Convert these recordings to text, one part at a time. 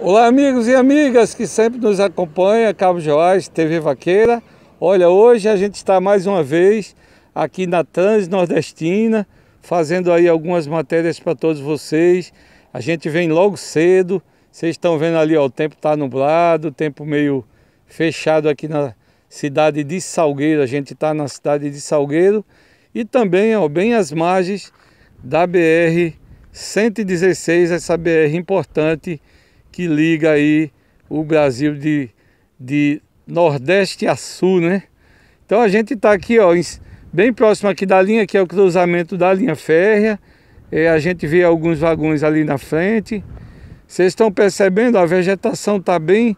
Olá, amigos e amigas que sempre nos acompanham, Cabo Joás, TV Vaqueira. Olha, hoje a gente está mais uma vez aqui na Trans Nordestina, fazendo aí algumas matérias para todos vocês. A gente vem logo cedo, vocês estão vendo ali, ó, o tempo está nublado, o tempo meio fechado aqui na cidade de Salgueiro. A gente está na cidade de Salgueiro e também, ó, bem às margens da BR 116, essa BR importante que liga aí o Brasil de, de Nordeste a Sul, né? Então a gente está aqui, ó, bem próximo aqui da linha, que é o cruzamento da linha férrea. É, a gente vê alguns vagões ali na frente. Vocês estão percebendo? A vegetação está bem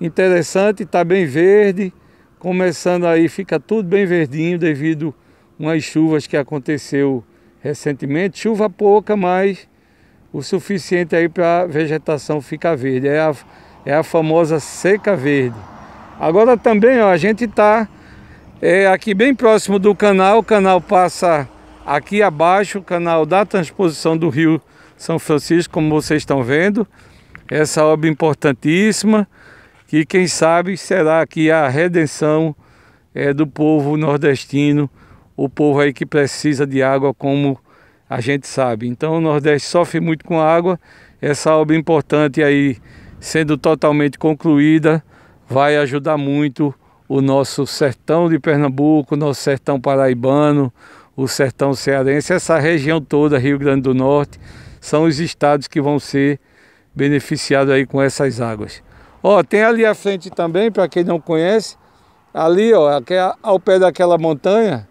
interessante, está bem verde. Começando aí, fica tudo bem verdinho devido umas chuvas que aconteceu recentemente. Chuva pouca, mas o suficiente aí para a vegetação ficar verde. É a, é a famosa seca verde. Agora também ó, a gente está é, aqui bem próximo do canal, o canal passa aqui abaixo, o canal da transposição do rio São Francisco, como vocês estão vendo. Essa obra importantíssima, que quem sabe será aqui a redenção é, do povo nordestino, o povo aí que precisa de água como a gente sabe. Então o Nordeste sofre muito com água. Essa obra importante aí, sendo totalmente concluída, vai ajudar muito o nosso sertão de Pernambuco, o nosso sertão paraibano, o sertão cearense, essa região toda, Rio Grande do Norte, são os estados que vão ser beneficiados aí com essas águas. Ó, tem ali à frente também, para quem não conhece, ali ó, é ao pé daquela montanha,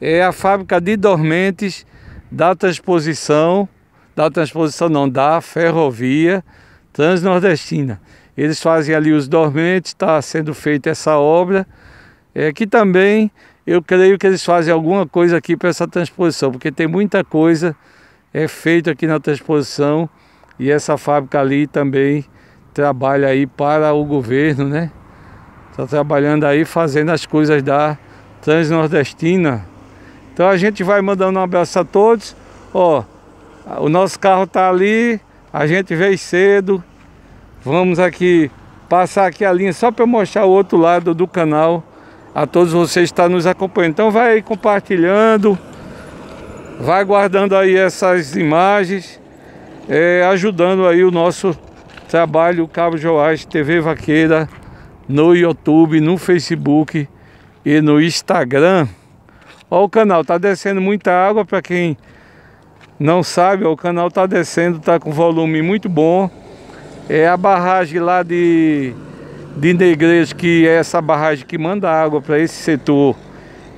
é a fábrica de dormentes da transposição, da transposição não, da ferrovia transnordestina. Eles fazem ali os dormentes, está sendo feita essa obra, é, que também eu creio que eles fazem alguma coisa aqui para essa transposição, porque tem muita coisa é feita aqui na transposição e essa fábrica ali também trabalha aí para o governo, né? Está trabalhando aí fazendo as coisas da Transnordestina, então a gente vai mandando um abraço a todos. Ó, o nosso carro tá ali, a gente veio cedo. Vamos aqui passar aqui a linha só para mostrar o outro lado do canal a todos vocês que estão tá nos acompanhando. Então vai compartilhando, vai guardando aí essas imagens, é, ajudando aí o nosso trabalho Cabo Joás TV Vaqueira no YouTube, no Facebook e no Instagram. Olha o canal, tá descendo muita água para quem não sabe, ó, o canal tá descendo, tá com volume muito bom. É a barragem lá de de que é essa barragem que manda água para esse setor,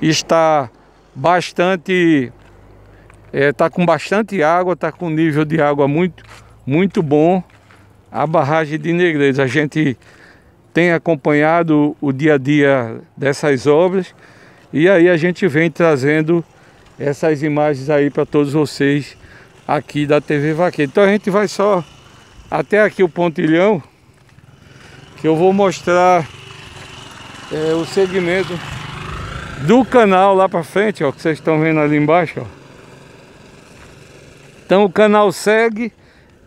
está bastante está é, com bastante água, está com nível de água muito, muito bom. A barragem de Negrejo. a gente tem acompanhado o dia a dia dessas obras. E aí a gente vem trazendo essas imagens aí para todos vocês aqui da TV Vaqueira. Então a gente vai só até aqui o pontilhão que eu vou mostrar é, o segmento do canal lá para frente, ó, que vocês estão vendo ali embaixo, ó. Então o canal segue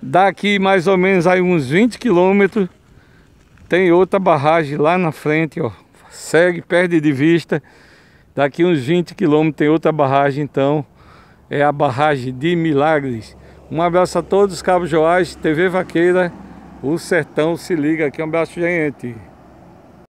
daqui mais ou menos aí uns 20 quilômetros tem outra barragem lá na frente, ó. Segue, perde de vista. Daqui uns 20 quilômetros tem outra barragem, então é a barragem de Milagres. Um abraço a todos, Cabo Joás, TV Vaqueira, o Sertão se liga aqui, um abraço gente.